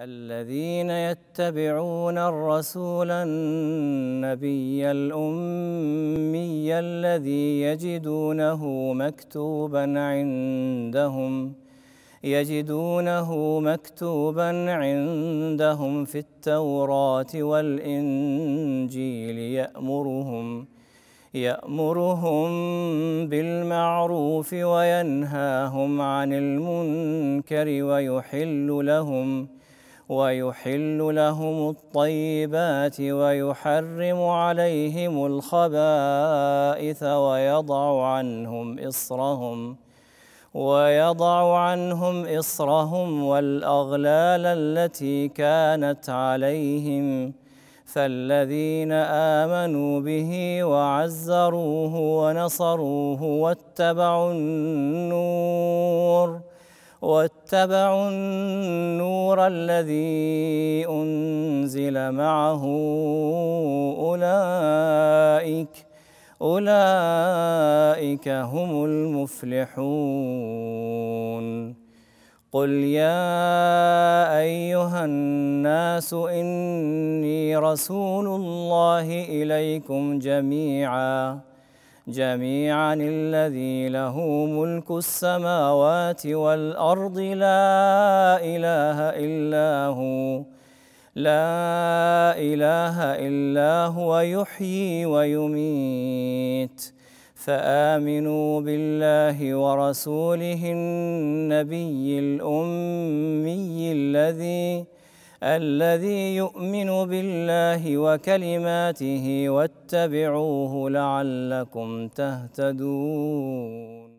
الذين يتبعون الرسول النبي الأمي الذي يجدونه مكتوبا عندهم يجدونه مكتوبا عندهم في التوراة والإنجيل يأمرهم يأمرهم بالمعروف وينهاهم عن المنكر ويحل لهم ويحل لهم الطيبات ويحرم عليهم الخبائث ويضع عنهم إصرهم ويضع عنهم إصرهم والأغلال التي كانت عليهم فالذين آمنوا به وعزروه ونصروه واتبعوا النور ۖ واتبعوا النور الذي أنزل معه أولئك أولئك هم المفلحون قل يا أيها الناس إني رسول الله إليكم جميعاً جميعا الذي له ملك السماوات والأرض لا إله إلا هو لا إله إلا هو يحيي ويميت فآمنوا بالله ورسوله النبي الأمي الذي الذي يؤمن بالله وكلماته واتبعوه لعلكم تهتدون